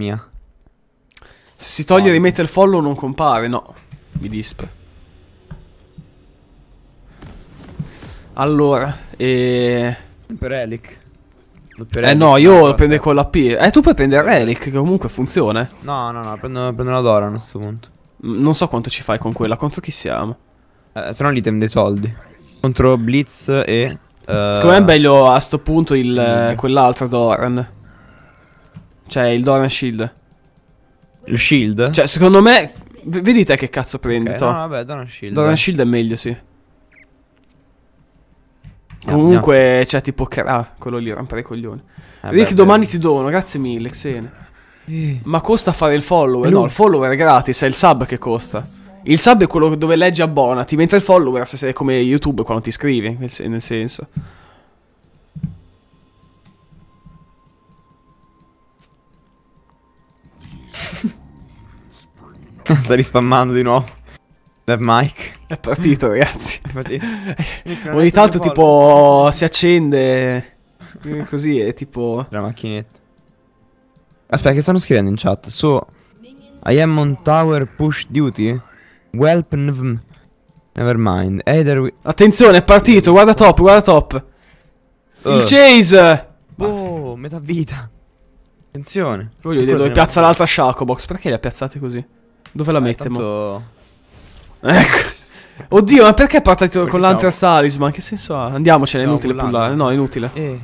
mia. Se si toglie e rimette il follow non compare, no. Mi disp. Allora, e... Relic. eh no, io lo prendo con la P. Eh, tu puoi prendere Relic, che comunque funziona. Eh. No, no, no, prendo, prendo la Dora a questo punto. Mm, non so quanto ci fai con quella, contro chi siamo? Eh, se no l'item dei soldi. Contro Blitz e... Uh... Secondo me è meglio a sto punto il, mm. quell'altro Doran. Cioè, il Doran Shield. Il Shield? Cioè, secondo me... Vedi te che cazzo prendi, okay, No, vabbè, Doran Shield. Doran Shield è meglio, sì. No, Comunque, no. cioè, tipo... Ah, quello lì rampare i coglioni. Eh Rick, domani ti dono, grazie mille, Xene. Eh. Ma costa fare il follower? No, il follower è gratis, è il sub che costa. Il sub è quello dove leggi abbonati, mentre il follower è come YouTube quando ti iscrivi, nel senso. Sta rispammando di nuovo. Dev Mike. È partito, ragazzi. È partito. Ogni tanto, tipo, si accende. Eh, così è tipo. La macchinetta. Aspetta, che stanno scrivendo in chat? So. I am on tower push duty. Welp nvm. Never mind. We... Attenzione, è partito. Guarda top, guarda top. Uh. Il oh. chase. Basta. Oh, metà vita. Attenzione. Voglio vedere dove piazza l'altra Shaco Perché le ha piazzate così? Dove la eh, mettiamo? Tanto... Ecco. Oddio, ma perché partito perché con l'Antra siamo... Talisman? Che senso ha? Andiamocene, è inutile pullare. No, è inutile. Eh.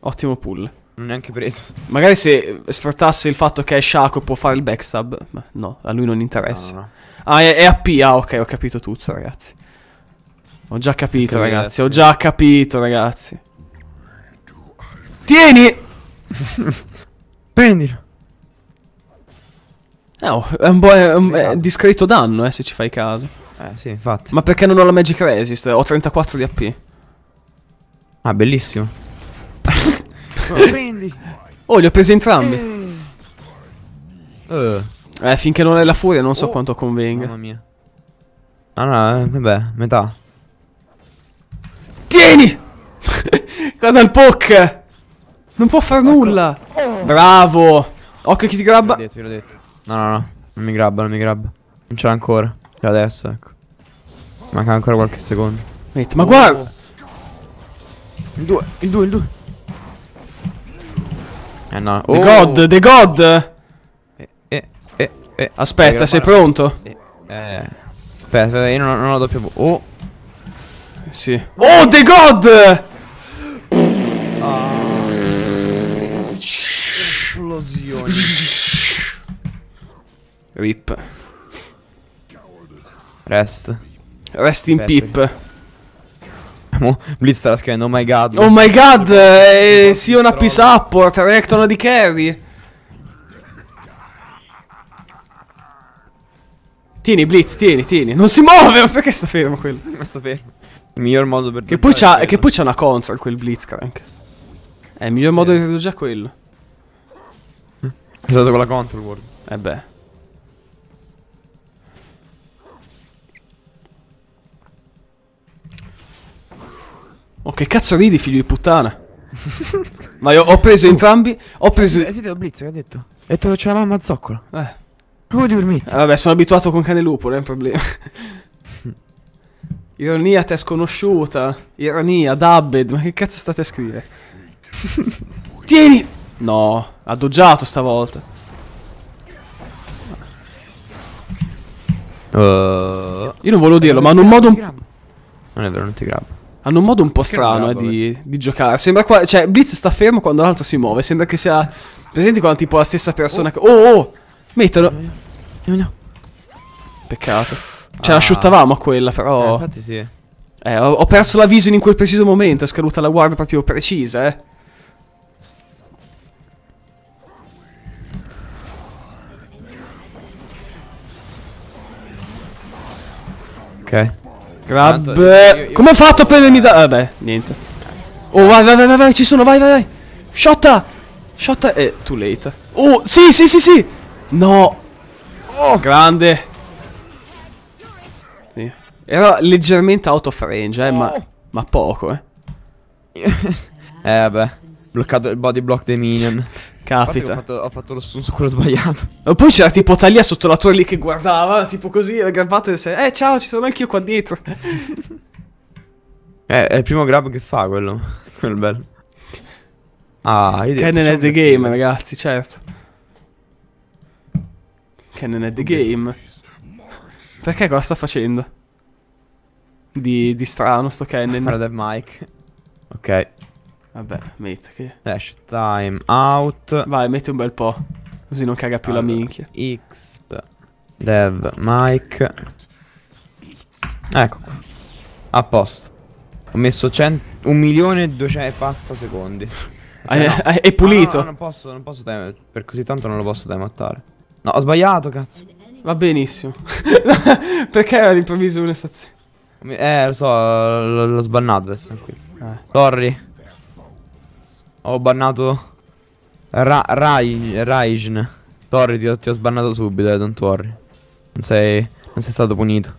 Ottimo pull. Non neanche preso. Magari se sfruttasse il fatto che è Shaco può fare il backstab. Ma no, a lui non interessa. No, no, ah, è, è AP. Ah, ok, ho capito tutto, ragazzi. Ho già capito, okay, ragazzi. ragazzi. Ho già capito, ragazzi. Tieni! Prendilo. Eh, oh, no, è un, è un è discreto danno, eh, se ci fai caso. Eh, sì, infatti. Ma perché non ho la Magic Resist? Ho 34 di AP. Ah, bellissimo. Oh, oh, li ho presi entrambi. Uh. Eh, finché non hai la furia non so oh. quanto convenga. Mamma mia. Ah, no, eh, vabbè, metà. Tieni! Guarda il poke! Non può far ecco. nulla! Oh. Bravo! Occhio che ti grabba. L'ho detto, l'ho detto. No, no, no. Non mi grabba, non mi grabba. Non ce l'ha ancora. Ce l'ha adesso, ecco. Manca ancora qualche secondo. Wait, ma guarda! Oh. Il 2, il 2, il 2. Eh no. Oh. The God, The God! Eh, eh, eh, eh. Aspetta, sei pronto? Eh. eh. Aspetta, io non, non ho doppio... Oh! Sì. Oh, The God! Oh. Esplosioni. Rip. Rest. Rest in Peppe. pip. Blitz sta scrivendo Oh my god Oh my god eh, una a P-Support Rectono di carry Tieni Blitz tieni tieni Non si muove ma Perché sta fermo quello? Ma sta fermo Il miglior modo per Che poi c'ha una contra quel Blitzcrank È eh, il miglior modo eh. di ridurre già quello È stato con la control word Eh beh Oh, che cazzo ridi, figlio di puttana? Ma io ho preso uh. entrambi. Ho eh, preso. Eh, sentito Blitz che ha detto? Ha detto che c'è la mamma zoccola. Eh. Proprio dormito. Eh, vabbè, sono abituato con cane lupo, non è un problema. Ironia te sconosciuta. Ironia, dubbed. Ma che cazzo state a scrivere? Tieni! No, ha doggiato stavolta. Uh, Io non volevo dirlo, ma in un modo. Non è vero, non ti grabbo. Hanno un modo un po' strano eh, di, di, giocare. Sembra qua. Cioè, Blitz sta fermo quando l'altro si muove. Sembra che sia. Presenti quando tipo la stessa persona. Oh, che... oh, oh! Mettelo. No, eh, eh, no, Peccato. Cioè, ah. asciuttavamo a quella, però. Eh, infatti, sì. Eh, ho, ho, perso la vision in quel preciso momento. È scaduta la guarda proprio precisa, eh. Ok. Grab. io, io... Come ho fatto a prendermi da. Vabbè, niente. Oh, vai, vai, vai, vai, ci sono, vai, vai, vai. Shotta! Shotta. Eh, too late. Oh, sì, sì, sì, sì. No. Oh, grande. Sì. Era leggermente out of range, eh, ma, oh. ma poco, eh. eh, vabbè bloccato il body block dei minion. Capita. Ho fatto, ho fatto, lo stun su quello sbagliato. E poi c'era tipo Talia sotto la torre lì che guardava, tipo così, aggrappata e sei. Eh, ciao, ci sono anch'io qua dietro. eh, è il primo grab che fa quello. Quello bello. Ah, io Cannon è the game, game, ragazzi, certo. Cannon è the game. Perché cosa sta facendo? Di, di strano sto Cannon. Guarda Mike. Ok. Vabbè, metti che... Dash time out. Vai, metti un bel po'. Così non caga più allora, la minchia. X. Dev Mike. Ecco. A posto. Ho messo 1 milione e 200 passa secondi. Cioè, no. È pulito. No, no, non posso, non posso time, per così tanto non lo posso timeoutare. No, ho sbagliato, cazzo. Va benissimo. Perché era l'improvviso è stato... Eh, lo so, l'ho sbannato adesso. Qui. Eh. Torri. Ho bannato Ra Rai Raijn. Torri, ti ho, ti ho sbannato subito, eh, non worry. Non sei, non sei stato punito.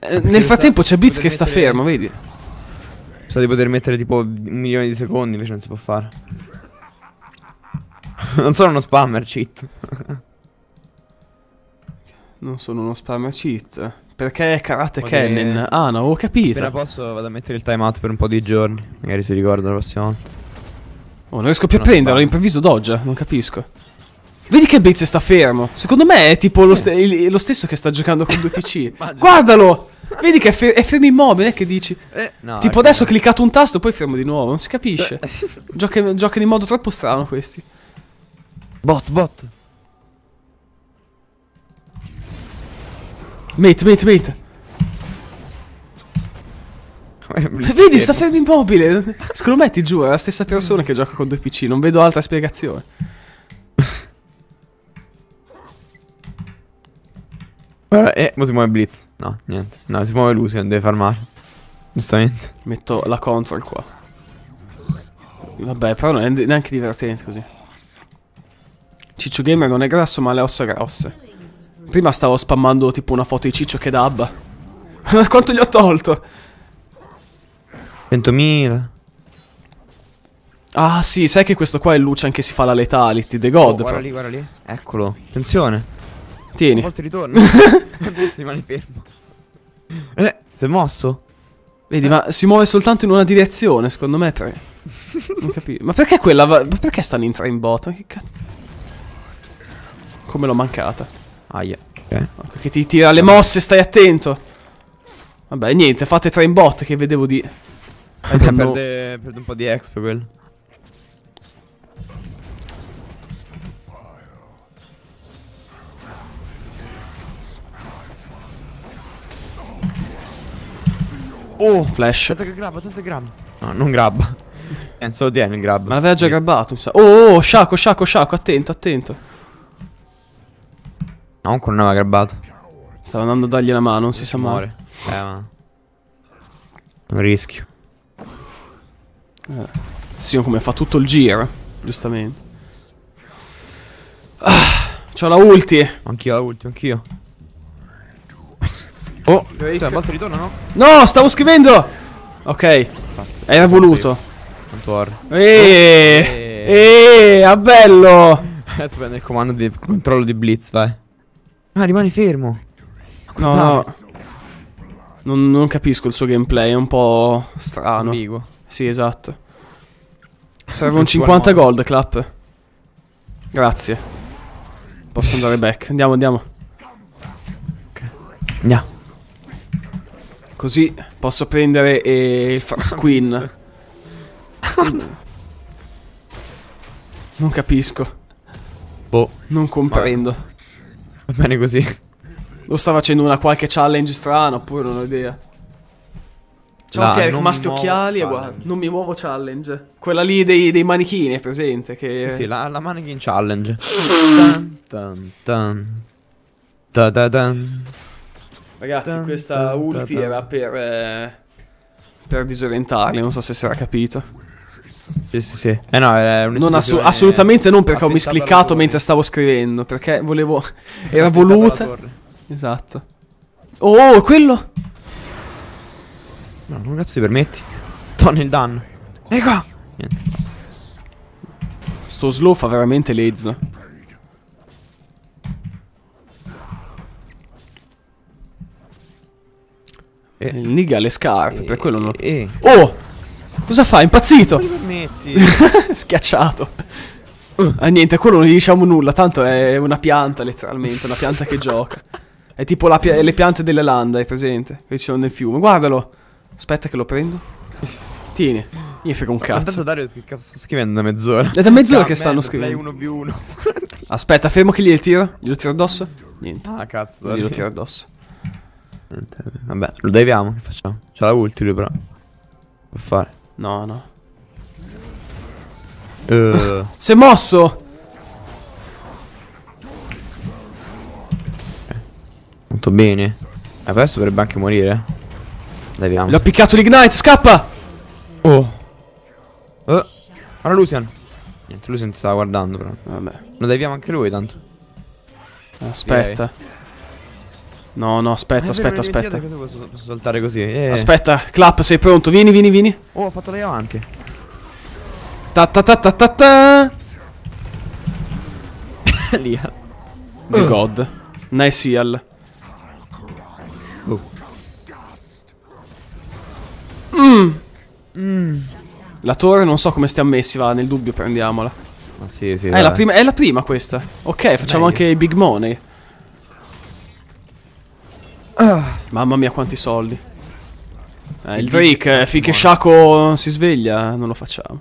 Eh, nel frattempo c'è Blitz che sta fermo, vedi? So di poter mettere tipo un milione di secondi, invece non si può fare. non sono uno spammer cheat. non sono uno spammer cheat. Perché Karate Poi Kennen? Che... Ah, non avevo capito. Appena posso vado a mettere il timeout per un po' di giorni. Magari si ricorda la prossima volta. Oh, non riesco più non a prenderlo, all'improvviso dodge, non capisco. Vedi che Bates sta fermo. Secondo me è tipo lo, st lo stesso che sta giocando con due PC. Guardalo! Vedi che è, fer è fermo immobile, che dici? Eh, no, tipo adesso ho cliccato un tasto, poi fermo di nuovo, non si capisce. Gioca giocano in modo troppo strano questi. Bot, bot. Mate, mate, mate. Eh, vedi, sta fermo immobile. Secondo me, ti giuro, è la stessa persona che gioca con due PC. Non vedo altra spiegazione. Guarda, eh, ma si muove Blitz. No, niente. No, si muove Lucian, deve far male. Giustamente. Metto la console qua. Vabbè, però non è neanche divertente così. Ciccio Gamer non è grasso, ma le ossa grosse. Prima stavo spammando tipo una foto di Ciccio che dabba. Quanto gli ho tolto? 100.000. Ah sì, sai che questo qua è Lucian che si fa la letality, The God. Oh, guarda lì, guarda lì. Eccolo. Attenzione. Tieni. A volte ritorno. Adesso rimani fermo. Eh, si è mosso. Vedi, eh. ma si muove soltanto in una direzione, secondo me. Tre. non capisco. Ma perché quella va... Ma perché stanno in tre in bot? Che cazzo? Come l'ho mancata. Aia. Eh? Okay. che ti tira le mosse, stai attento. Vabbè, niente, fate train bot che vedevo di... Eh, Hanno... perde, perde un po' di exp quello. Oh, flash. Tanto che grabba, tanto che No, non Penso Enzo, tieni il grab. Ma l'aveva già grabbato, mi sa. Oh, oh, sciacco, sciacco, sciacco, attento, attento. No, comunque non aveva grabbato. Stava andando a dargli la mano, non si sa muore. Eh, ma... Un rischio. Eh. Sì, come fa tutto il giro, giustamente. Ah, C'ho la ulti. Anch'io la ulti, anch'io. Oh, cioè, Balto cioè, ritorno, no? No, stavo scrivendo! Ok. Era voluto. Tanto Eeeh. Eh. Eeeh, a bello! Adesso prendo il comando di controllo di Blitz, vai. Ah, rimani fermo. No, ah. no. Non, non, capisco il suo gameplay, è un po' strano. Ambiguo. Sì, esatto. Serve un 50 gold, clap. Grazie. Posso andare back. Andiamo, andiamo. Okay. Andiamo. Così posso prendere eh, il Frost Queen. non capisco. Boh. Non comprendo. Va bene così. Lo sta facendo una qualche challenge strana, oppure non ho idea. Ciao Fier, rimasti occhiali e guarda, non mi muovo challenge. Quella lì dei, dei manichini è presente che... Sì, la, la mannequin challenge. dun, dun, dun. Ragazzi, questa ulti era per... Eh, per disorientarli, non so se si era capito. Sì, sì, sì. Eh no, era non assu- assolutamente non perché ho miscliccato mentre stavo scrivendo, perché volevo... era voluta. Esatto. Oh, quello! No, non cazzo ti permetti. Tonna il danno. E Niente, Sto slow fa veramente lezzo. Eh. Il niga ha le scarpe, eh, per quello non... Eh. Oh! Cosa fa? È impazzito! metti? Schiacciato. Ah, niente, a quello non gli diciamo nulla, tanto è una pianta letteralmente, una pianta che gioca. È tipo pia le piante delle landa, è presente? Che ci sono nel fiume. Guardalo. Aspetta che lo prendo. Tieni. Mi frega un cazzo. Intanto Dario che cazzo sta scrivendo da mezz'ora? È da mezz'ora che cioè, stanno scrivendo. Lei 1 1 Aspetta, fermo che glielo tiro. Glielo tiro addosso? Niente. Ah, cazzo. Glielo tiro addosso. Vabbè, lo deviamo, che facciamo? C'ha la ulti lui però. Per fare. No, no. Eh. si è mosso! Molto bene. Adesso dovrebbe anche morire. Dai, L'ho piccato l'ignite, scappa! Oh. oh. Guarda Lucian. Niente, Lucian ti stava guardando però. Vabbè. Lo deviamo anche lui tanto. Eh, aspetta. Direi. No, no, aspetta, aspetta, aspetta. Posso, posso saltare così. Eh. Aspetta, Clap, sei pronto? Vieni, vieni, vieni. Oh, ho fatto lei avanti. Ta ta ta ta ta ta Lia The uh. God Nice heal oh. mm. Mm. La torre non so come stiamo messi Va nel dubbio prendiamola Ma ah, sì, sì, eh, la prima, è la prima questa Ok facciamo Meglio. anche i big money uh. Mamma mia quanti soldi eh, il Drake, eh, finché Shaco si sveglia, non lo facciamo.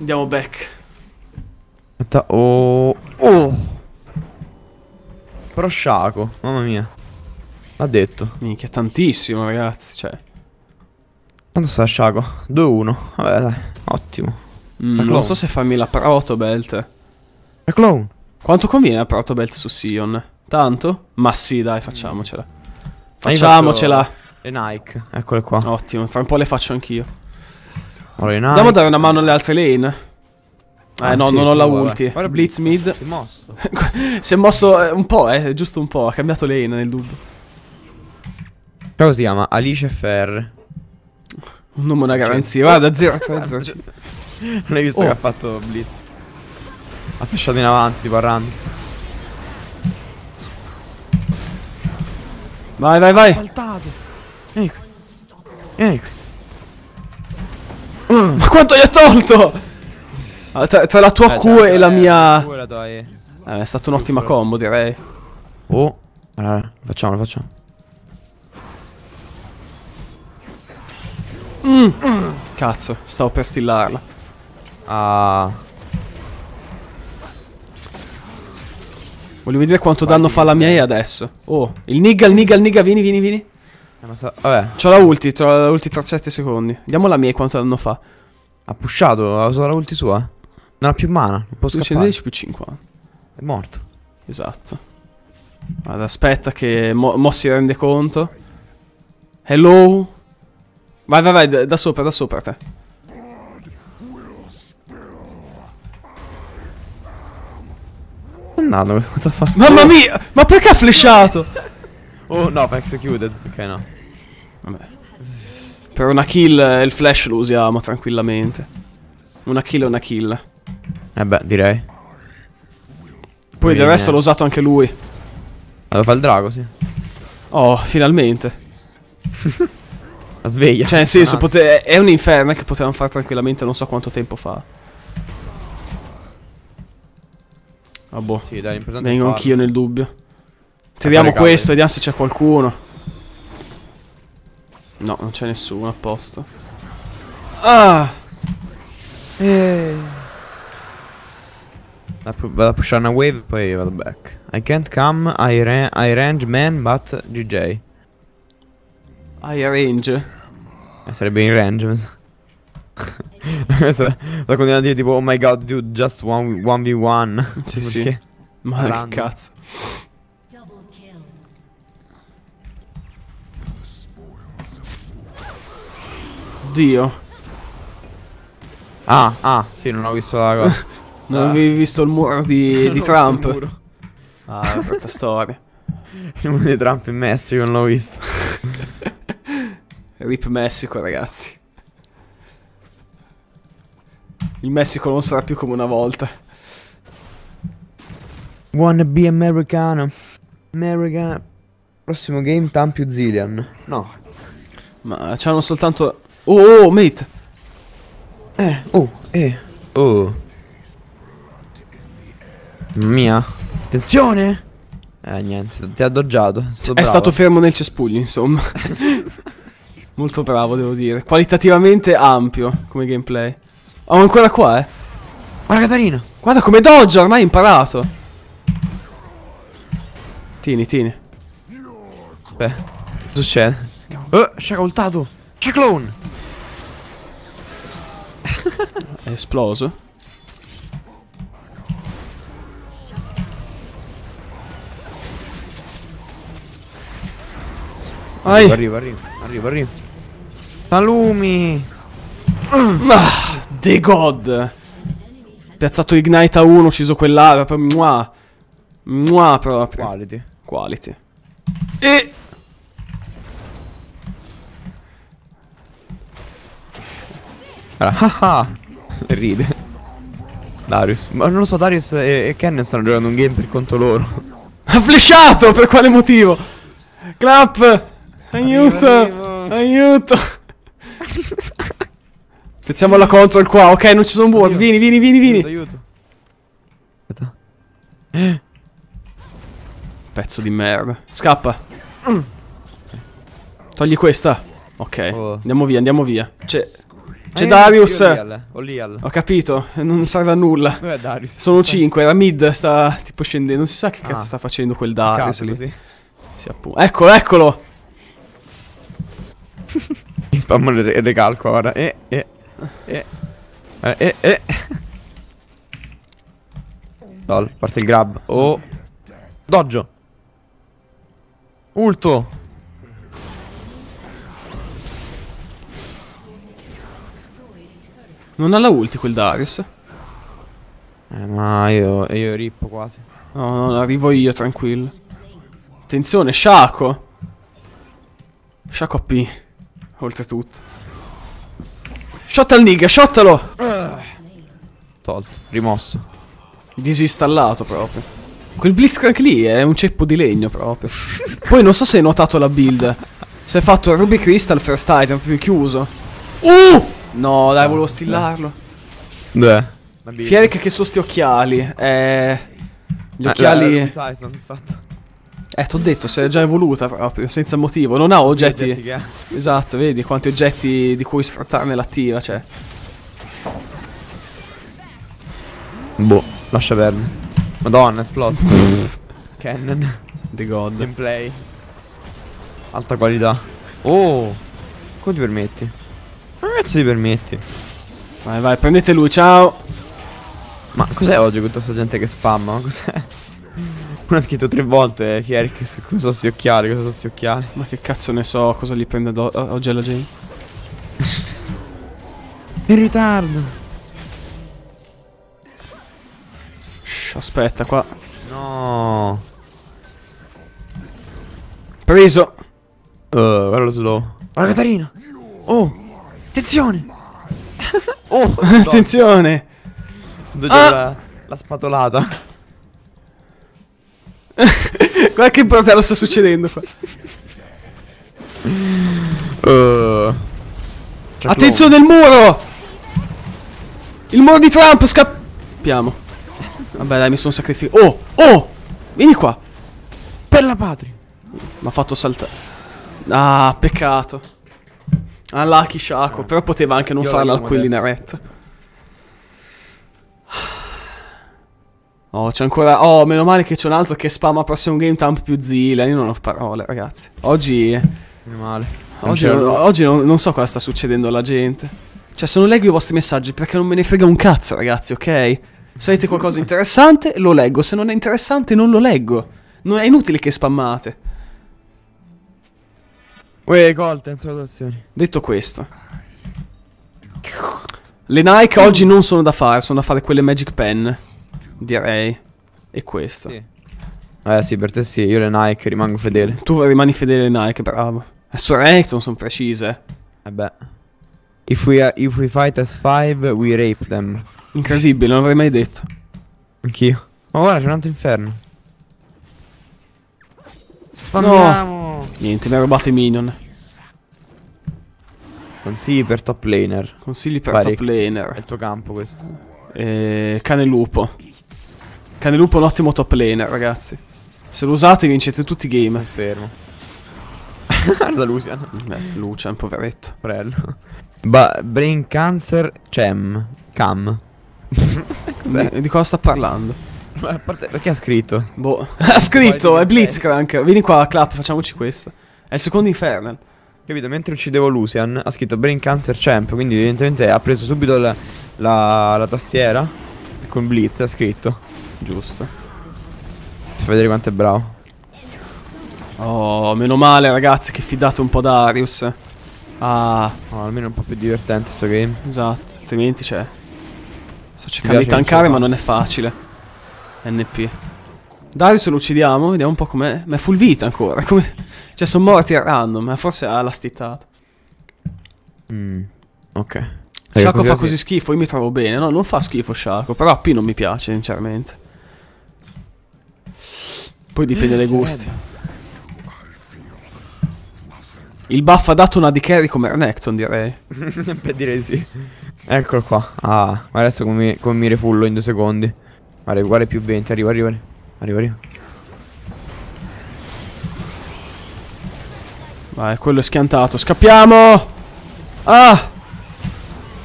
Andiamo back. Aspetta, oh. Oh! Prosciaco, mamma mia. L'ha detto. Minchia, tantissimo, ragazzi, cioè. Quanto sta Sciago? 2-1. Vabbè, dai, ottimo. Mm, non clone. so se farmi la protobelt. La clone. Quanto conviene la protobelt su Sion? Tanto? Ma sì, dai, facciamocela. Facciamocela. Le Nike, eccole qua. Ottimo, tra un po' le faccio anch'io. Andiamo a dare una mano alle altre lane. Eh, eh no, sì, non ho la ulti. Guarda, Blitz mid. Si è mosso. si è mosso eh, un po', eh, giusto un po'. Ha cambiato lane nel dubbio. Però si chiama Alice FR. Un nome, una garanzia. Guarda, 0 3 0 Non hai visto oh. che ha oh. fatto Blitz. Ha fasciato in avanti, parlando. Vai, vai, vai. Ehi, ehi. Mm. Ma quanto gli ha tolto? Ah, tra, tra, la tua eh, Q e la mia... La eh, è stata un'ottima combo, direi. Oh, allora, facciamolo, facciamo. Mm. Cazzo, stavo per stillarla. Ah. Volevo vedere quanto Vai danno fa la mia E adesso. Oh, il nigga, il nigga, il nigga, vieni, vieni, vieni. Non eh, so. Vabbè. C'ho la ulti, c'ho la ulti tra 7 secondi. Diamo la mia quanto danno fa. Ha pushato, ha usato la ulti sua. Non ha più mana, non può scappare. 10 più 5. È morto. Esatto. Guarda, aspetta che mo, mo si rende conto. Hello. Vai, vai, vai, da, da sopra, da sopra te. Andato, what the fuck? Mamma mia! Ma perché ha flashato? Oh no, executed. Ok, no. Vabbè. Per una kill eh, il flash lo usiamo tranquillamente. Una kill è una kill. Eh beh, direi. Poi del resto l'ho usato anche lui. Allora fa il drago, sì. Oh, finalmente. La sveglia. Cioè, nel senso, ah. pote- è un inferno che potevamo fare tranquillamente non so quanto tempo fa. Vabbè. Sì, dai, l'importante Vengo anch'io nel dubbio. Tiriamo questo, vediamo se c'è qualcuno. No, non c'è nessuno, a posto. Ah! Eh. Vado a pushare una wave poi vado back. I can't come, I, ra I range man, but GJ. I range? Eh, sarebbe in range. Questa la continuando a dire tipo, oh my god, dude, just 1v1. Sì, sì. Ma che cazzo. Oddio. Ah, ah, sì, non ho visto la cosa. non ah. avevi visto il muro di, di Trump. Muro. Ah, è brutta storia. Il muro di Trump in Messico, non l'ho visto. Rip Messico, ragazzi. Il Messico non sarà più come una volta. Wanna be americano. American. Prossimo game Tam più Zillian. No. Ma c'hanno soltanto Oh, oh, mate. Eh, oh, eh. Oh. Mia. Attenzione. Eh, niente, ti ha addoggiato. È bravo. stato fermo nel cespuglio, insomma. Molto bravo, devo dire. Qualitativamente ampio come gameplay. Oh, ancora qua, eh. Guarda Catarina. Guarda come dodge, ormai imparato. Tieni, tieni. Beh, cosa succede? Oh, sciacoltato. Ciclone! È esploso. Arriva, arriva, arriva, arriva, arriva. Salumi! Ah, the God! Piazzato Ignite a uno, ucciso quell'area, mua! Mua proprio. Quality. Quality. E... Allora, haha. Ride. Darius. Ma non lo so, Darius e, e Ken stanno giocando un game per conto loro. Ha flashato! Per quale motivo? Clap! Aiuto! Arrivo, arrivo. Aiuto! Pensiamo alla console qua. Ok, non ci sono bot. Vieni, vieni, vieni, vieni. Aiuto, aiuto. Aspetta. Pezzo di merda. Scappa. Mm. Togli questa. Ok. Oh. Andiamo via, andiamo via. C'è. Cioè, c'è eh, Darius. Olial, Olial. Ho capito, non serve a nulla. Dov'è Darius? Sono 5, era mid, sta tipo scendendo. Non si sa che ah. cazzo sta facendo quel Darius Cato, lì. Così. Sì, appunto. Eccolo, eccolo. Spammo il recalco ora. E, eh, e, eh, e, e. Dol, parte il grab. Oh. Doggio. Ulto. Non ha la ulti quel Darius. Eh, ma io, io rippo quasi. No, no, arrivo io, tranquillo. Attenzione, Shaco. Shaco P. Oltretutto. Shot al nigga, shottalo! Tolto, rimosso. Disinstallato proprio. Quel Blitzcrank lì è un ceppo di legno proprio. Poi non so se hai notato la build. Se hai fatto Ruby Crystal first item, più chiuso. Uh! No, dai, volevo stillarlo. Dove? Fierek che sono sti occhiali. Eh, gli eh, occhiali... Eh, eh t'ho detto, si è già evoluta proprio, senza motivo. Non ha oggetti... Esatto, vedi quanti oggetti di cui sfrattarne l'attiva Cioè. Boh, lascia perdere. Madonna, esplode. Cannon. The God. Gameplay. Alta qualità. Oh, come ti permetti? Ma cazzo ti permetti? Vai, vai, prendete lui, ciao. Ma cos'è oggi con tutta sta gente che spamma? cos'è? Uno ha scritto tre volte Fieri eh, cosa sono sti occhiali, cosa so sti occhiali. Ma che cazzo ne so cosa gli prende oggi alla gente? In ritardo. Shh, aspetta qua. No. Preso. Uh, guarda lo slow. Guarda Catarina. Oh. Attenzione! Oh, no. attenzione! Ah. La, la, spatolata. Guarda che bordello sta succedendo qua. Uh. Attenzione il muro! Il muro di Trump, scappiamo. Vabbè dai, mi sono sacrificato. Oh, oh! Vieni qua. Per la patria. Mi ha fatto saltare. Ah, peccato. Ah, Lucky Shaco, eh. però poteva anche non Io farla al Quillinaretta. Oh, c'è ancora... Oh, meno male che c'è un altro che spamma prossimo game Tamp più Zilla. Io non ho parole, ragazzi. Oggi... Meno male. Oggi, non, oggi non, non, so cosa sta succedendo alla gente. Cioè, se non leggo i vostri messaggi perché non me ne frega un cazzo, ragazzi, ok? Se avete qualcosa interessante, lo leggo. Se non è interessante, non lo leggo. Non è inutile che spammate. Uè, colta in salutazioni. Detto questo. Le Nike oggi non sono da fare, sono da fare quelle Magic Pen. Direi. E questo. Sì. Eh sì, per te sì, io le Nike rimango fedele. Tu rimani fedele alle Nike, bravo. Adesso eh, Recton sono precise. Eh beh. If we, are, if we fight as five, we rape them. Incredibile, non l'avrei mai detto. Anch'io. Ma guarda, c'è un altro inferno. Andiamo. No. Niente, mi ha rubato i minion. Consigli per top laner. Consigli per Pari. top laner. È il tuo campo questo. Eh, cane lupo. Cane lupo è un ottimo top laner, ragazzi. Se lo usate vincete tutti i game. Fermo. Guarda Lucian. Beh, Lucian, poveretto. Prello. Ba brain cancer cem. Cam. Di cosa sta parlando? Ma parte, perché ha scritto? Boh. ha scritto, è Blitzcrank. Vieni qua, clap, facciamoci questo. È il secondo Infernal. Capito? Mentre uccidevo Lucian, ha scritto Brain Cancer Champ. Quindi, evidentemente, ha preso subito la, la, la tastiera. Con Blitz ha scritto. Giusto. Fa vedere quanto è bravo. Oh, meno male, ragazzi, che fidate un po' da Arius. Ah. Oh, almeno è un po' più divertente sto game. Esatto, altrimenti c'è. Cioè, sto cercando di tankare, ma non è facile. NP. Darius lo uccidiamo, vediamo un po' com'è. Ma è full vita ancora. Come... Cioè, sono morti a random, ma forse ha la stittata. Mm, ok. Shaco ecco, fa così schifo, io mi trovo bene. No, non fa schifo Shaco, però P non mi piace, sinceramente. Poi dipende dai gusti. Il buff ha dato una di carry come Renekton, direi. Beh, direi sì. Eccolo qua. Ah, ma adesso come, come mi refullo in due secondi. Guarda, uguale più 20, arriva, arriva. Arriva, arriva. Vai, quello è schiantato. Scappiamo! Ah!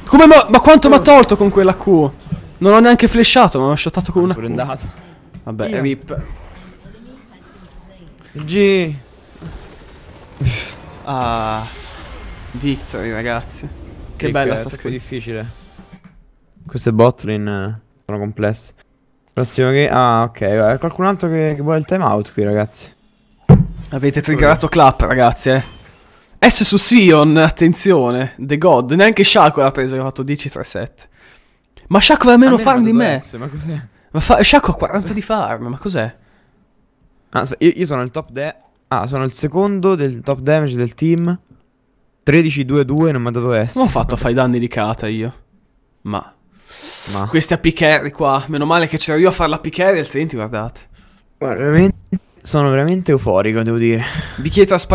Come ma, ma quanto oh. mi ha tolto con quella Q? Non ho neanche flashato, ma mi ha shottato con una Q. Andato. Vabbè, Io. rip. G. Ah. Victory, ragazzi. Che rip, bella eh, sta scritta. difficile. Queste botlin eh, sono complesse. Prossimo che... Ah, ok. Qualcun altro che, che vuole il time out qui, ragazzi. Avete triggerato clap, ragazzi, eh. S su Sion, attenzione. The God. Neanche Shaco l'ha preso, ha fatto 10-3-7. Ma Shaco ha meno farm di me. S, ma cos'è? Ma fa... Shaco ha 40 di farm, ma cos'è? Ah, io, io, sono il top de... Ah, sono il secondo del top damage del team. 13-2-2, non mi ha dato S. Come ho fatto a fare i danni di Kata io? Ma... Ma... Questi a qua. Meno male che c'ero io a farla picchieri, altrimenti guardate. Guarda, veramente... Sono veramente euforico, devo dire. Bicchietta sparita.